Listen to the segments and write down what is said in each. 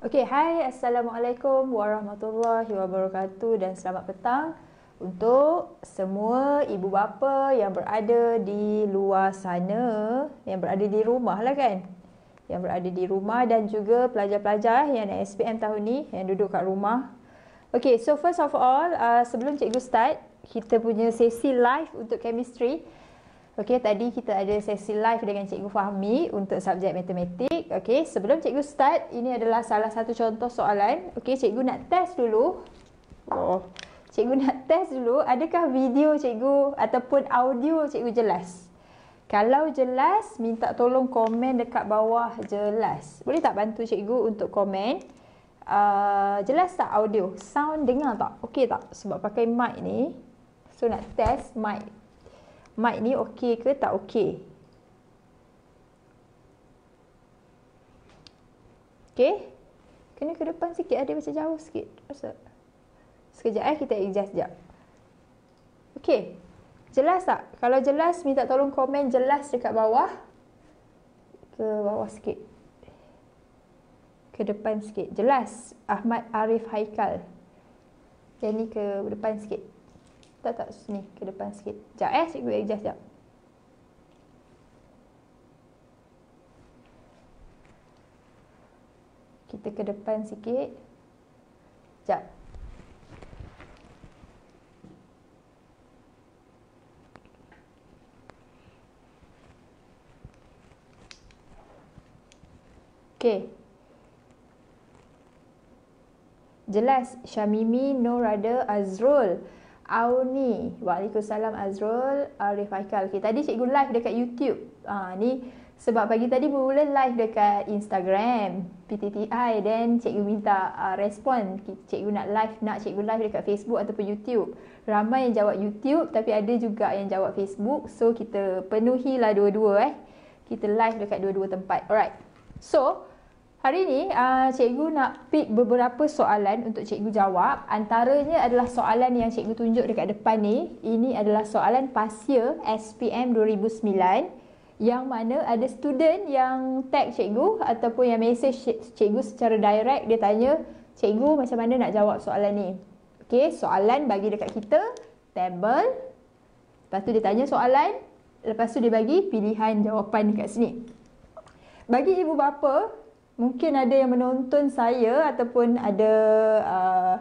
Okay, hai Assalamualaikum Warahmatullahi Wabarakatuh dan selamat petang untuk semua ibu bapa yang berada di luar sana, yang berada di rumah lah kan? Yang berada di rumah dan juga pelajar-pelajar yang ada SPM tahun ni, yang duduk kat rumah. Okay, so first of all, uh, sebelum cikgu start, kita punya sesi live untuk chemistry. Okey, tadi kita ada sesi live dengan Cikgu Fahmi untuk subjek matematik. Okey, sebelum Cikgu start, ini adalah salah satu contoh soalan. Okey, Cikgu nak test dulu. Oh. Cikgu nak test dulu, adakah video Cikgu ataupun audio Cikgu jelas? Kalau jelas, minta tolong komen dekat bawah jelas. Boleh tak bantu Cikgu untuk komen? Uh, jelas tak audio? Sound dengar tak? Okey tak? Sebab pakai mic ni. So nak test mic mic ni okey ke tak okey. Okey. Kena ke depan sikit ada macam jauh sikit. Masuk. Sekejap eh kita adjust sekejap. Okey. Jelas tak? Kalau jelas minta tolong komen jelas dekat bawah. Ke bawah sikit ke depan sikit. Jelas Ahmad Arif Haikal. Yang ni ke depan sikit. Tak tak, sini ke depan sikit. Sekejap eh, cikgu adjust sekejap. Kita ke depan sikit. Sekejap. Okay. Jelas, Syamimi, Norada, Azrul. Azrul. Auni. Waalaikumsalam Azrul Arif Aikal. Okay, tadi cikgu live dekat YouTube. Ah ha, ni sebab pagi tadi mula live dekat Instagram PTTI dan cikgu minta uh, respon cikgu nak live nak cikgu live dekat Facebook ataupun YouTube. Ramai yang jawab YouTube tapi ada juga yang jawab Facebook. So kita penuhilah dua-dua eh. Kita live dekat dua-dua tempat. Alright. So, Hari ini, uh, cikgu nak pick beberapa soalan untuk cikgu jawab. Antaranya adalah soalan yang cikgu tunjuk dekat depan ni. Ini adalah soalan pasir SPM 2009 yang mana ada student yang tag cikgu ataupun yang message cikgu secara direct dia tanya, "Cikgu, macam mana nak jawab soalan ni?" Okey, soalan bagi dekat kita table. Lepas tu dia tanya soalan, lepas tu dia bagi pilihan jawapan dekat sini. Bagi ibu bapa mungkin ada yang menonton saya ataupun ada uh,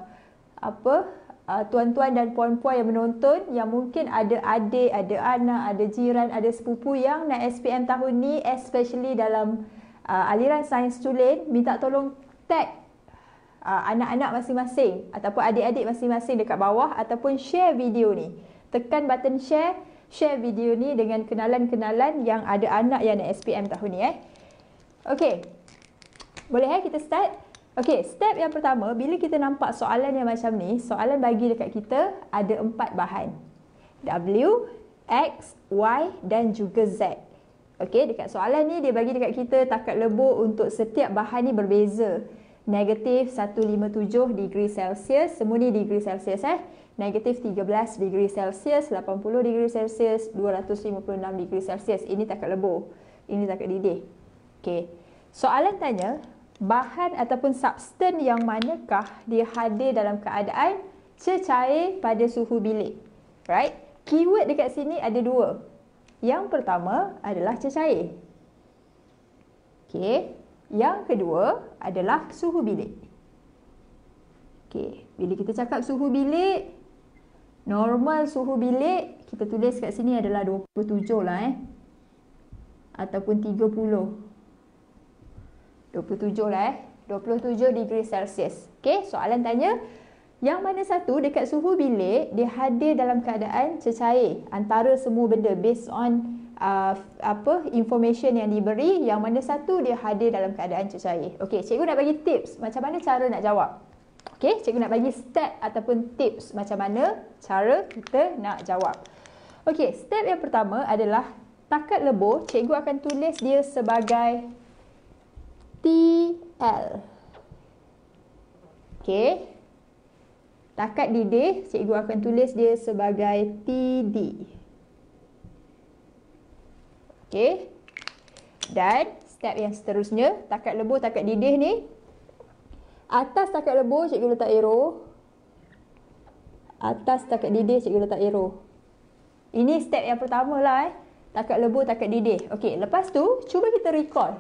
apa uh, tuan-tuan dan puan-puan yang menonton yang mungkin ada adik, ada anak, ada jiran, ada sepupu yang nak SPM tahun ni especially dalam uh, aliran sains tulen minta tolong tag uh, anak-anak masing-masing ataupun adik-adik masing-masing dekat bawah ataupun share video ni. Tekan button share, share video ni dengan kenalan-kenalan yang ada anak yang nak SPM tahun ni eh. Okay. Boleh eh kita start? Okay, step yang pertama, bila kita nampak soalan yang macam ni, soalan bagi dekat kita ada empat bahan. W, X, Y dan juga Z. Okay, dekat soalan ni dia bagi dekat kita takat lebur untuk setiap bahan ni berbeza. Negatif 157 degree Celsius, semua ni degree Celsius eh. Negatif 13 degree Celsius, 80 degree Celsius, 256 degree Celsius. Ini takat lebur. Ini takat didih. Okay. Soalan tanya, bahan ataupun substan yang manakah dia hadir dalam keadaan cecair pada suhu bilik. Right? Keyword dekat sini ada dua. Yang pertama adalah cecair. Okay. Yang kedua adalah suhu bilik. Okay. Bila kita cakap suhu bilik, normal suhu bilik, kita tulis kat sini adalah 27 lah eh. Ataupun 30. 27 lah eh. 27 degree Celsius. Okey, soalan tanya yang mana satu dekat suhu bilik dia hadir dalam keadaan cecair antara semua benda based on uh, apa information yang diberi yang mana satu dia hadir dalam keadaan cecair. Okey, cikgu nak bagi tips macam mana cara nak jawab. Okey, cikgu nak bagi step ataupun tips macam mana cara kita nak jawab. Okey, step yang pertama adalah takat lebur, cikgu akan tulis dia sebagai T L. Okey. Takat didih, cikgu akan tulis dia sebagai TD. okay. Dan step yang seterusnya, takat lebur, takat didih ni. Atas takat lebur, cikgu letak arrow. Atas takat didih, cikgu letak arrow. Ini step yang pertama lah eh. Takat lebur, takat didih. Okey, lepas tu, cuba kita recall.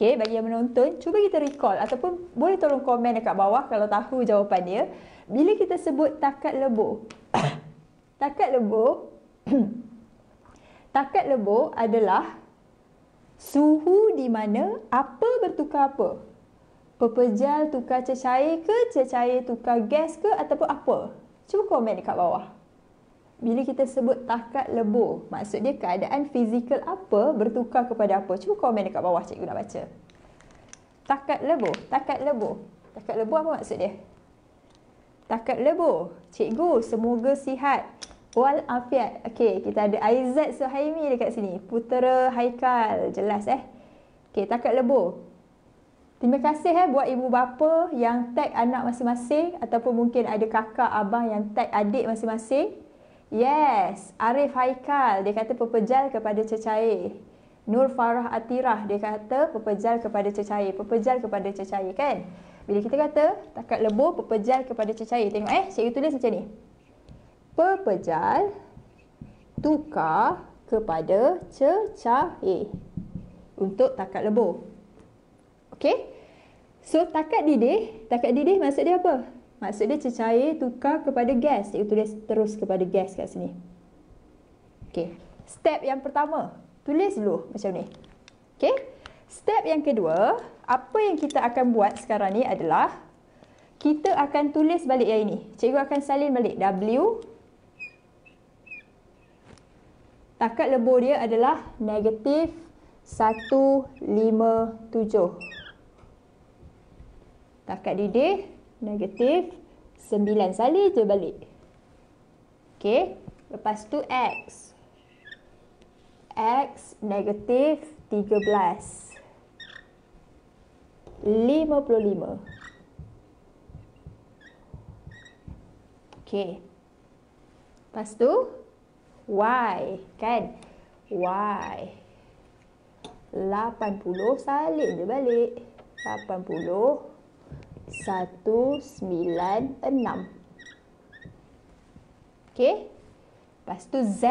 Okay, bagi yang menonton, cuba kita recall ataupun boleh tolong komen dekat bawah kalau tahu jawapan dia. Bila kita sebut takat lebur. takat lebur. takat lebur adalah suhu di mana apa bertukar apa. Pepejal tukar cecair ke, cecair tukar gas ke ataupun apa. Cuba komen dekat bawah bila kita sebut takat lebu, maksud dia keadaan fizikal apa bertukar kepada apa? Cuba komen dekat bawah cikgu nak baca. Takat lebu, takat lebu. Takat lebu apa maksud dia? Takat lebu. Cikgu, semoga sihat. Wal afiat. Okey, kita ada Aizat Suhaimi dekat sini. Putera Haikal. Jelas eh. Okey, takat lebu. Terima kasih eh buat ibu bapa yang tag anak masing-masing ataupun mungkin ada kakak, abang yang tag adik masing-masing. Yes, Arif Haikal dia kata pepejal kepada cecair. Nur Farah Atirah dia kata pepejal kepada cecair. Pepejal kepada cecair kan? Bila kita kata takat lebur pepejal kepada cecair. Tengok eh, saya tulis macam ni. Pepejal tukar kepada cecair untuk takat lebur. Okey? So takat didih, takat didih maksud dia apa? Maksud dia cecair tukar kepada gas. Dia terus kepada gas kat sini. Okay. Step yang pertama. Tulis dulu macam ni. Okay. Step yang kedua. Apa yang kita akan buat sekarang ni adalah. Kita akan tulis balik yang ini. Cikgu akan salin balik. W. Takat lebur dia adalah negatif 157. Takat didih negatif 9 sali je balik. Okey, lepas tu x. x negatif 13. 55. Okey. Lepas tu y kan? y 80 salin je balik. 80 satu sembilan enam. Okay. Lepas tu Z.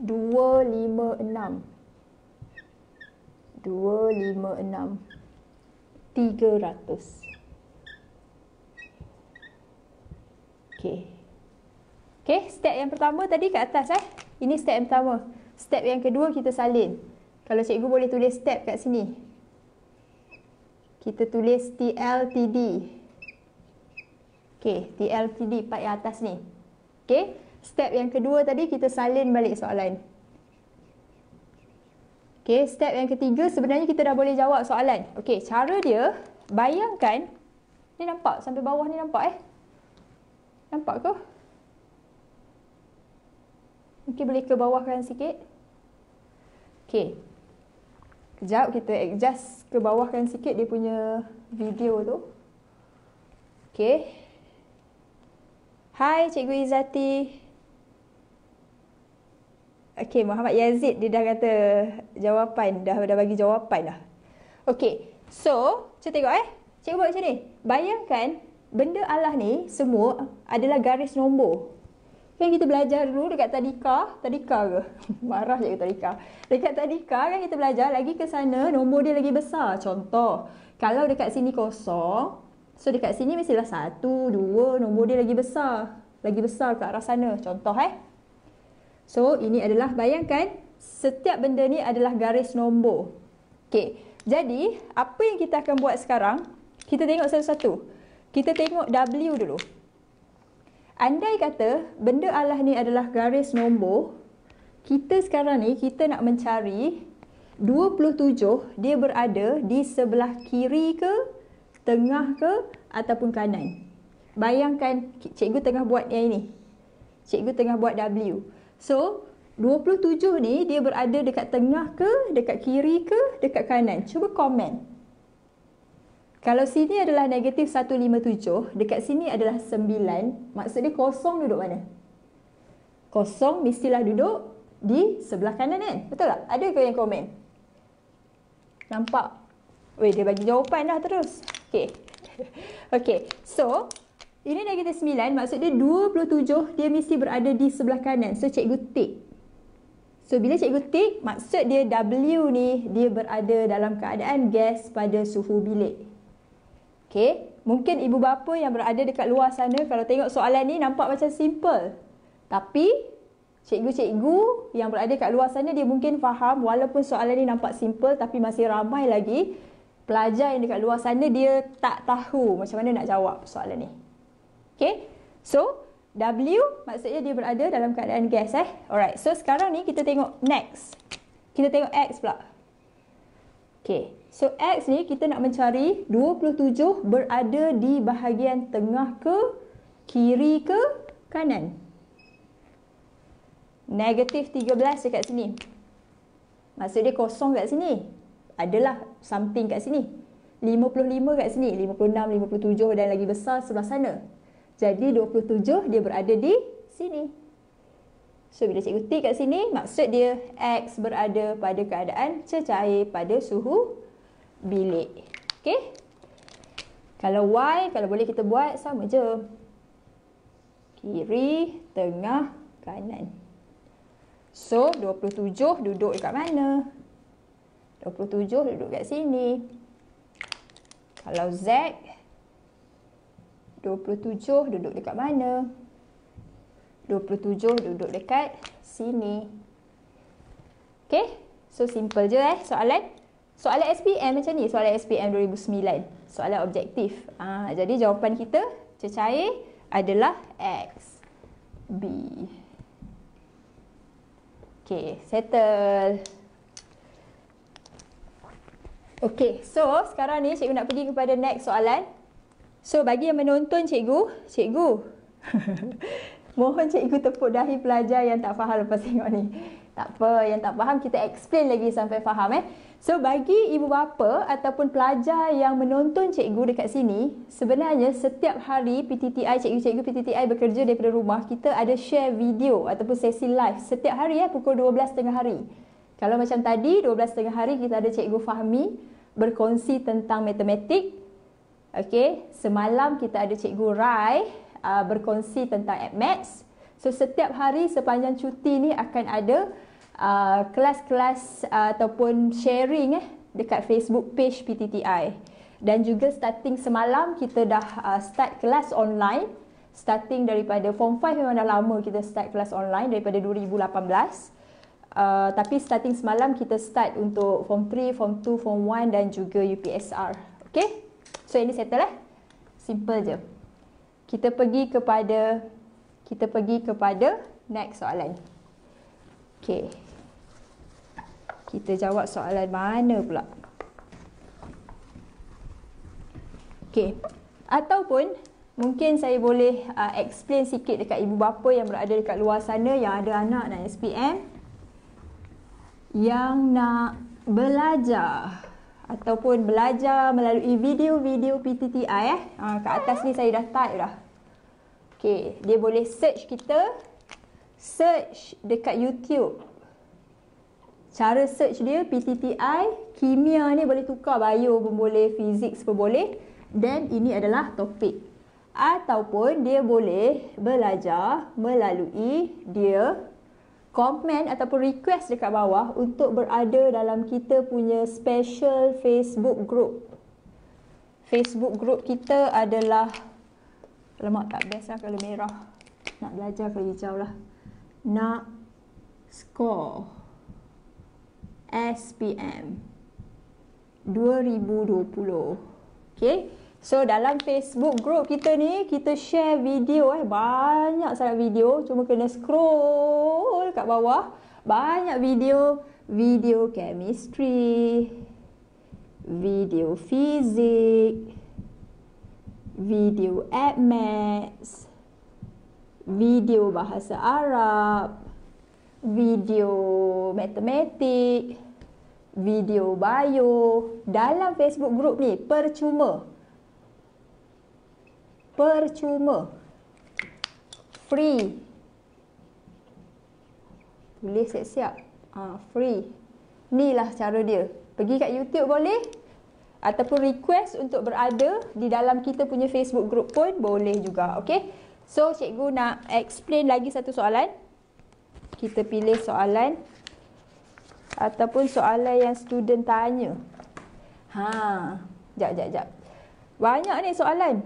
Dua lima enam. Dua lima enam. Tiga ratus. Okay. Okay, step yang pertama tadi kat atas eh. Ini step yang pertama. Step yang kedua kita salin. Kalau cikgu boleh tulis step kat sini kita tulis TLTD. Okey, TLTD part yang atas ni. Okey, step yang kedua tadi kita salin balik soalan. Okey, step yang ketiga sebenarnya kita dah boleh jawab soalan. Okey, cara dia bayangkan ni nampak sampai bawah ni nampak eh? Nampak ke? Mungkin boleh ke bawah kan sikit? Okey, Kejap kita adjust ke bawah kan sikit dia punya video tu. Okay. Hai Cikgu Izzati. Okay Muhammad Yazid dia dah kata jawapan. Dah dah bagi jawapan dah. Okay. So, cik tengok eh. Cikgu buat macam ni. Bayangkan benda Allah ni semua adalah garis nombor. Kan kita belajar dulu dekat tadika, tadika ke? Marah je tadika. Dekat tadika kan kita belajar lagi ke sana nombor dia lagi besar. Contoh, kalau dekat sini kosong, so dekat sini mestilah satu, dua, nombor dia lagi besar. Lagi besar ke arah sana. Contoh eh. So ini adalah bayangkan setiap benda ni adalah garis nombor. Okay. Jadi apa yang kita akan buat sekarang? Kita tengok satu-satu. Kita tengok W dulu. Andai kata benda Allah ni adalah garis nombor, kita sekarang ni kita nak mencari 27 dia berada di sebelah kiri ke, tengah ke ataupun kanan. Bayangkan cikgu tengah buat yang ini. Cikgu tengah buat W. So, 27 ni dia berada dekat tengah ke, dekat kiri ke, dekat kanan. Cuba komen. Kalau sini adalah negatif 157, dekat sini adalah 9, maksudnya kosong duduk mana? Kosong mestilah duduk di sebelah kanan kan? Betul tak? Ada ke yang komen? Nampak? Weh, dia bagi jawapan dah terus. Okay. okay. So, ini negatif 9, maksudnya 27 dia mesti berada di sebelah kanan. So, cikgu tik. So, bila cikgu tik, maksud dia W ni dia berada dalam keadaan gas pada suhu bilik. Okay, mungkin ibu bapa yang berada dekat luar sana kalau tengok soalan ni nampak macam simple. Tapi cikgu-cikgu yang berada dekat luar sana dia mungkin faham walaupun soalan ni nampak simple tapi masih ramai lagi pelajar yang dekat luar sana dia tak tahu macam mana nak jawab soalan ni. Okay, so W maksudnya dia berada dalam keadaan gas eh. Alright, so sekarang ni kita tengok next. Kita tengok X pula. Okey. So X ni kita nak mencari 27 berada di bahagian tengah ke kiri ke kanan. Negatif 13 dekat sini. Maksud dia kosong kat sini. Adalah something kat sini. 55 kat sini. 56, 57 dan lagi besar sebelah sana. Jadi 27 dia berada di Sini. So bila cikgu tick kat sini, maksud dia X berada pada keadaan cecair pada suhu bilik. Okay. Kalau Y, kalau boleh kita buat sama je. Kiri, tengah, kanan. So 27 duduk dekat mana? 27 duduk kat sini. Kalau Z, 27 duduk dekat mana? 27 duduk dekat sini. Okay. So simple je eh soalan. Soalan SPM macam ni. Soalan SPM 2009. Soalan objektif. Ha, jadi jawapan kita cecair adalah X. B. Okay. Settle. Okay. So sekarang ni cikgu nak pergi kepada next soalan. So bagi yang menonton cikgu. Cikgu. Mohon cikgu tepuk dahi pelajar yang tak faham lepas tengok ni. Tak apa, yang tak faham kita explain lagi sampai faham eh. So bagi ibu bapa ataupun pelajar yang menonton cikgu dekat sini, sebenarnya setiap hari PTTI, cikgu-cikgu PTTI bekerja daripada rumah, kita ada share video ataupun sesi live setiap hari eh, pukul 12.30 hari. Kalau macam tadi, 12.30 hari kita ada cikgu Fahmi berkongsi tentang matematik. Okay, semalam kita ada cikgu Rai uh, berkongsi tentang AdMax. So setiap hari sepanjang cuti ni akan ada uh, kelas-kelas uh, ataupun sharing eh dekat Facebook page PTTI. Dan juga starting semalam kita dah uh, start kelas online starting daripada form 5 memang dah lama kita start kelas online daripada 2018. Uh, tapi starting semalam kita start untuk form 3, form 2, form 1 dan juga UPSR. Okay? So ini settle eh. Simple je kita pergi kepada kita pergi kepada next soalan. Okey. Kita jawab soalan mana pula? Okey. Ataupun mungkin saya boleh uh, explain sikit dekat ibu bapa yang berada dekat luar sana yang ada anak nak SPM yang nak belajar ataupun belajar melalui video-video PTTI eh. Ha, kat atas ni saya dah type dah. Okay, dia boleh search kita. Search dekat YouTube. Cara search dia PTTI, kimia ni boleh tukar, bio pun boleh, fizik pun boleh. Dan ini adalah topik. Ataupun dia boleh belajar melalui dia komen ataupun request dekat bawah untuk berada dalam kita punya special Facebook group. Facebook group kita adalah lemak tak best lah kalau merah Nak belajar ke hijau lah Nak score SPM 2020 Okay So dalam Facebook group kita ni kita share video eh banyak sangat video cuma kena scroll kat bawah banyak video video chemistry video fizik video ad maths video bahasa Arab video matematik video bio dalam Facebook group ni percuma percuma free boleh siap-siap uh, free inilah cara dia pergi kat YouTube boleh ataupun request untuk berada di dalam kita punya Facebook group pun boleh juga okey so cikgu nak explain lagi satu soalan kita pilih soalan ataupun soalan yang student tanya ha jap jap jap banyak ni soalan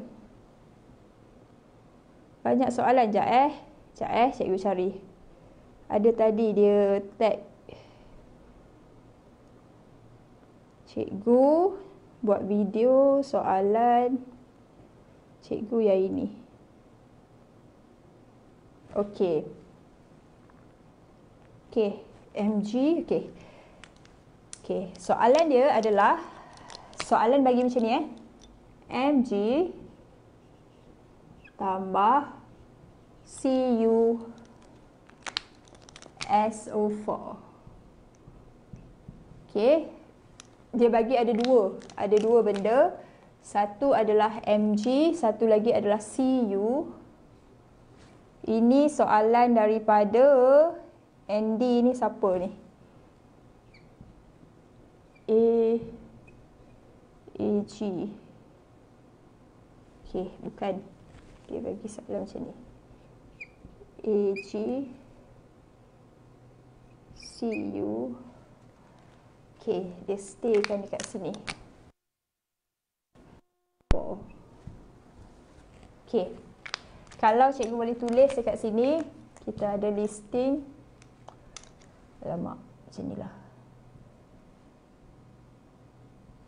banyak soalan jap eh. Jap eh, cikgu cari. Ada tadi dia tag. Cikgu buat video soalan cikgu ya ini. Okey. Okey, MG, okey. Okey, soalan dia adalah soalan bagi macam ni eh. MG tambah CuSO4. Okey. Dia bagi ada dua. Ada dua benda. Satu adalah Mg, satu lagi adalah Cu. Ini soalan daripada Andy ni siapa ni? A G. Okay, bukan dia bagi soalan macam ni A G C U K dia stay kan dekat sini Four. Okay Kalau cikgu boleh tulis dekat sini Kita ada listing Alamak macam ni lah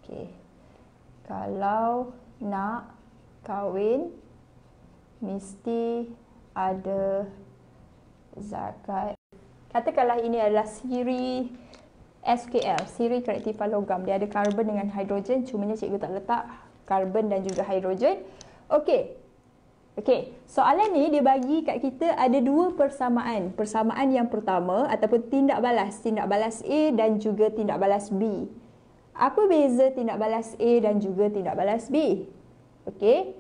Okay Kalau nak kahwin mesti ada zakat. Katakanlah ini adalah siri SKL, siri kreatifan logam. Dia ada karbon dengan hidrogen, Cuma ni cikgu tak letak karbon dan juga hidrogen. Okey. Okey, soalan ni dia bagi kat kita ada dua persamaan. Persamaan yang pertama ataupun tindak balas. Tindak balas A dan juga tindak balas B. Apa beza tindak balas A dan juga tindak balas B? Okey,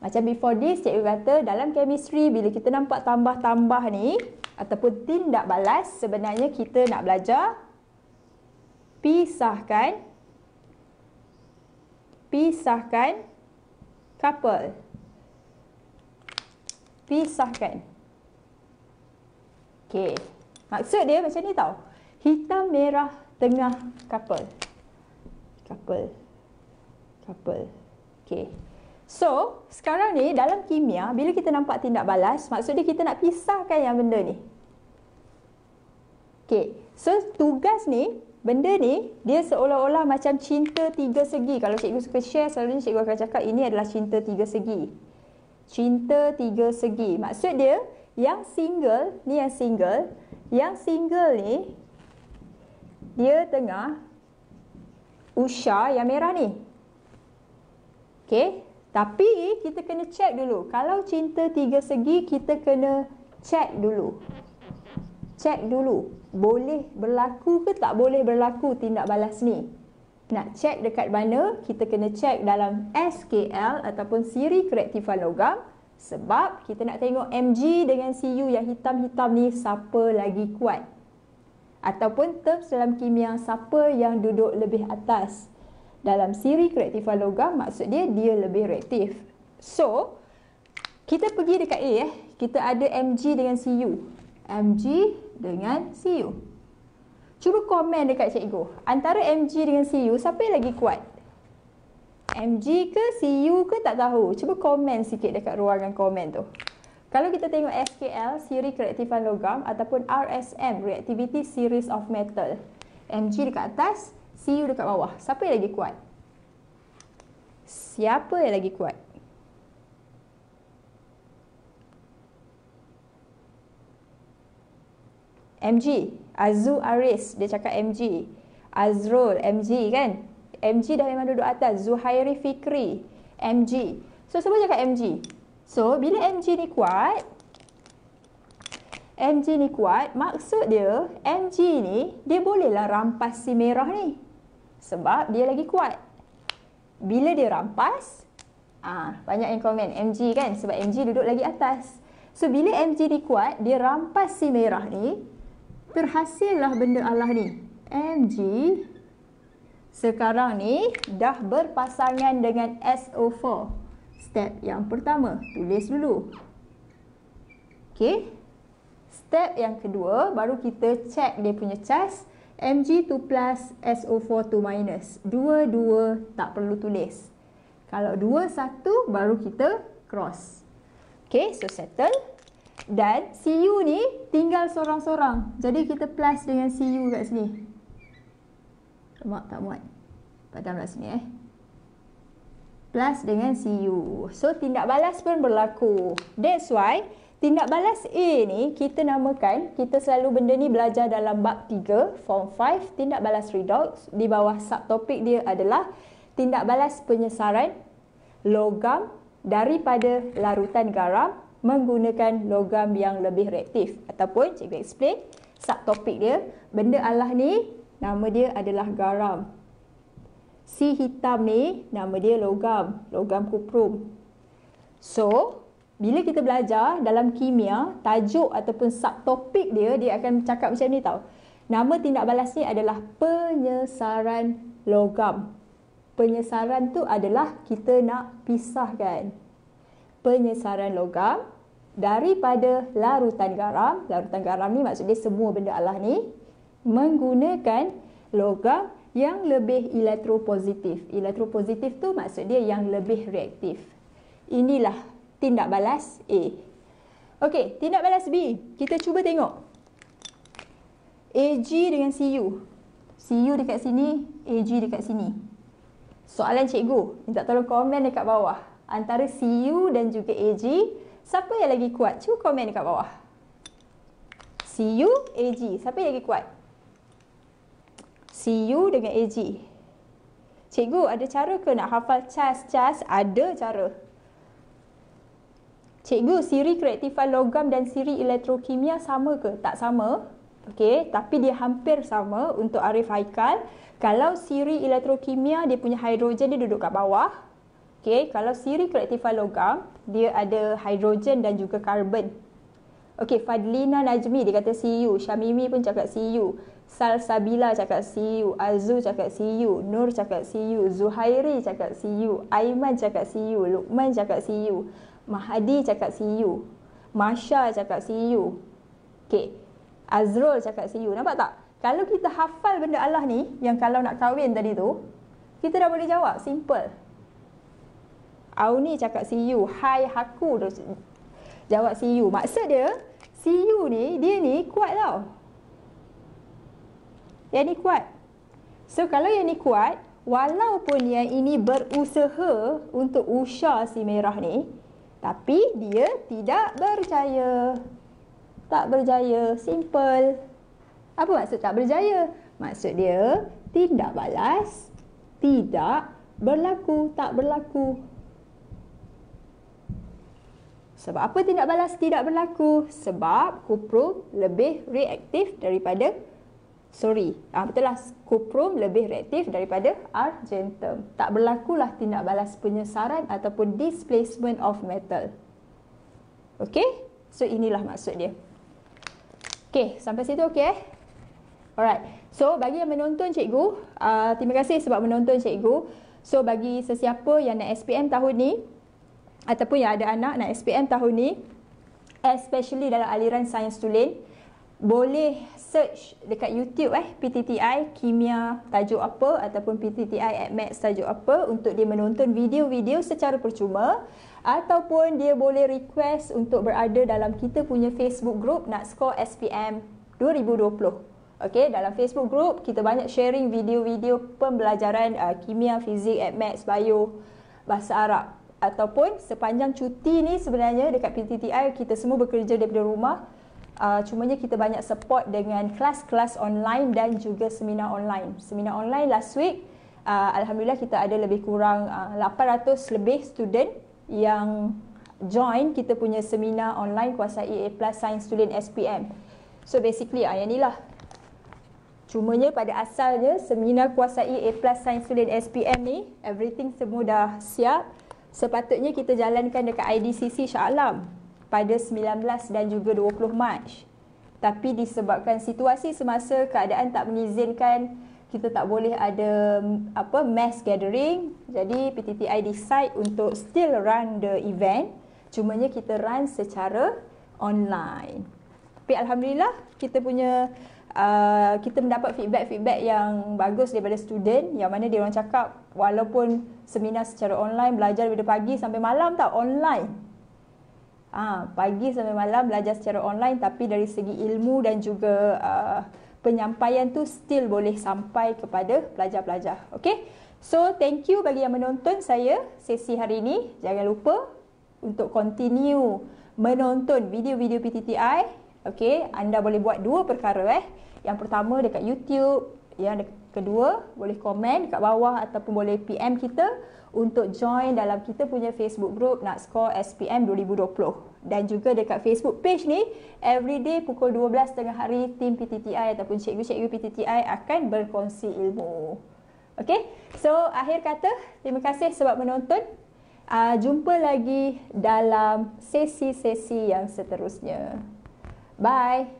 macam before this, cikgu kata dalam chemistry bila kita nampak tambah-tambah ni ataupun tindak balas, sebenarnya kita nak belajar pisahkan pisahkan couple. Pisahkan. Okay. Maksud dia macam ni tau. Hitam merah tengah couple. Couple. Couple. Okay. So, sekarang ni dalam kimia, bila kita nampak tindak balas, maksudnya kita nak pisahkan yang benda ni. Okay, so tugas ni, benda ni, dia seolah-olah macam cinta tiga segi. Kalau cikgu suka share, selalunya cikgu akan cakap ini adalah cinta tiga segi. Cinta tiga segi. Maksud dia, yang single, ni yang single. Yang single ni, dia tengah usha yang merah ni. Okay, tapi kita kena check dulu. Kalau cinta tiga segi, kita kena check dulu. Check dulu. Boleh berlaku ke tak boleh berlaku tindak balas ni? Nak check dekat mana, kita kena check dalam SKL ataupun siri kreatifan logam. Sebab kita nak tengok MG dengan CU yang hitam-hitam ni siapa lagi kuat. Ataupun terms dalam kimia siapa yang duduk lebih atas dalam siri kreatifan logam maksud dia dia lebih reaktif. So, kita pergi dekat A eh. Kita ada Mg dengan Cu. Mg dengan Cu. Cuba komen dekat cikgu. Antara Mg dengan Cu, siapa yang lagi kuat? Mg ke Cu ke tak tahu. Cuba komen sikit dekat ruangan komen tu. Kalau kita tengok SKL, siri kreatifan logam ataupun RSM, Reactivity Series of Metal. Mg dekat atas, See you dekat bawah. Siapa yang lagi kuat? Siapa yang lagi kuat? MG. Azu Aris. Dia cakap MG. Azrul. MG kan? MG dah memang duduk atas. Zuhairi Fikri. MG. So, semua cakap MG. So, bila MG ni kuat, MG ni kuat, maksud dia MG ni, dia bolehlah rampas si merah ni sebab dia lagi kuat. Bila dia rampas, ah banyak yang komen MG kan sebab MG duduk lagi atas. So bila MG dikuat, dia rampas si merah ni, berhasillah benda Allah ni. MG sekarang ni dah berpasangan dengan SO4. Step yang pertama, tulis dulu. Okay. Step yang kedua, baru kita cek dia punya charge. Mg2 plus SO4 2 minus. 2, 2 tak perlu tulis. Kalau dua satu baru kita cross. Okay, so settle. Dan Cu ni tinggal sorang-sorang. Jadi kita plus dengan Cu kat sini. Mak tak muat. Padam lah sini eh. Plus dengan Cu. So tindak balas pun berlaku. That's why... Tindak balas A ni kita namakan, kita selalu benda ni belajar dalam bab 3, form 5, tindak balas redox. Di bawah subtopik dia adalah tindak balas penyesaran logam daripada larutan garam menggunakan logam yang lebih reaktif. Ataupun cikgu explain, subtopik dia, benda alah ni nama dia adalah garam. Si hitam ni nama dia logam, logam kuprum. So, bila kita belajar dalam kimia, tajuk ataupun subtopik dia, dia akan cakap macam ni tau. Nama tindak balas ni adalah penyesaran logam. Penyesaran tu adalah kita nak pisahkan penyesaran logam daripada larutan garam. Larutan garam ni maksudnya semua benda Allah ni menggunakan logam yang lebih elektropositif. Elektropositif tu maksud dia yang lebih reaktif. Inilah tindak balas A. Okey, tindak balas B. Kita cuba tengok. AG dengan CU. CU dekat sini, AG dekat sini. Soalan cikgu, minta tolong komen dekat bawah. Antara CU dan juga AG, siapa yang lagi kuat? Cuba komen dekat bawah. CU, AG, siapa yang lagi kuat? CU dengan AG. Cikgu, ada cara ke nak hafal cas-cas? Ada cara. Cikgu, siri kreatifan logam dan siri elektrokimia sama ke? Tak sama. Okey, tapi dia hampir sama untuk Arif Haikal. Kalau siri elektrokimia dia punya hidrogen dia duduk kat bawah. Okey, kalau siri kreatifan logam dia ada hidrogen dan juga karbon. Okey, Fadlina Najmi dia kata see you. Syamimi pun cakap see you. Sabila cakap see you. Azu cakap see you. Nur cakap see you. Zuhairi cakap see you. Aiman cakap see you. Luqman cakap see you. Mahadi cakap see you. Masha cakap see you. Okay. Azrul cakap see you. Nampak tak? Kalau kita hafal benda Allah ni, yang kalau nak kahwin tadi tu, kita dah boleh jawab. Simple. Auni cakap see you. Hai haku. Jawab see you. Maksud dia, see you ni, dia ni kuat tau. Yang ni kuat. So kalau yang ni kuat, walaupun yang ini berusaha untuk usha si merah ni, tapi dia tidak berjaya. Tak berjaya. Simple. Apa maksud tak berjaya? Maksud dia tidak balas, tidak berlaku, tak berlaku. Sebab apa tidak balas, tidak berlaku? Sebab kuprum lebih reaktif daripada sorry, ah, betul lah, kuprum lebih reaktif daripada argentum. Tak berlakulah tindak balas penyesaran ataupun displacement of metal. Okay, so inilah maksud dia. Okay, sampai situ okay eh? Alright, so bagi yang menonton cikgu, uh, terima kasih sebab menonton cikgu. So bagi sesiapa yang nak SPM tahun ni, ataupun yang ada anak nak SPM tahun ni, especially dalam aliran sains tulen, boleh search dekat YouTube eh PTTI kimia tajuk apa ataupun PTTI at max tajuk apa untuk dia menonton video-video secara percuma ataupun dia boleh request untuk berada dalam kita punya Facebook group nak score SPM 2020. Okey, dalam Facebook group kita banyak sharing video-video pembelajaran uh, kimia, fizik, at max, bio, bahasa Arab ataupun sepanjang cuti ni sebenarnya dekat PTTI kita semua bekerja daripada rumah. Uh, cumanya kita banyak support dengan kelas-kelas online dan juga seminar online. Seminar online last week, uh, Alhamdulillah kita ada lebih kurang uh, ah, 800 lebih student yang join kita punya seminar online kuasa e A Plus Science Student SPM. So basically uh, yang inilah. Cumanya pada asalnya seminar kuasa e A Plus Science Student SPM ni, everything semua dah siap. Sepatutnya kita jalankan dekat IDCC Shah pada 19 dan juga 20 Mac. Tapi disebabkan situasi semasa keadaan tak mengizinkan kita tak boleh ada apa mass gathering. Jadi PTTI decide untuk still run the event. Cumanya kita run secara online. Tapi alhamdulillah kita punya Uh, kita mendapat feedback-feedback yang bagus daripada student yang mana dia orang cakap walaupun seminar secara online belajar daripada pagi sampai malam tak online ha, pagi sampai malam belajar secara online tapi dari segi ilmu dan juga uh, penyampaian tu still boleh sampai kepada pelajar-pelajar. Okay? So thank you bagi yang menonton saya sesi hari ini. Jangan lupa untuk continue menonton video-video PTTI. Okay? Anda boleh buat dua perkara. eh. Yang pertama dekat YouTube. Yang kedua boleh komen dekat bawah ataupun boleh PM kita untuk join dalam kita punya Facebook group nak score SPM 2020. Dan juga dekat Facebook page ni, everyday pukul 12 tengah hari, tim PTTI ataupun cikgu-cikgu PTTI akan berkongsi ilmu. Okay, so akhir kata, terima kasih sebab menonton. Uh, jumpa lagi dalam sesi-sesi yang seterusnya. Bye!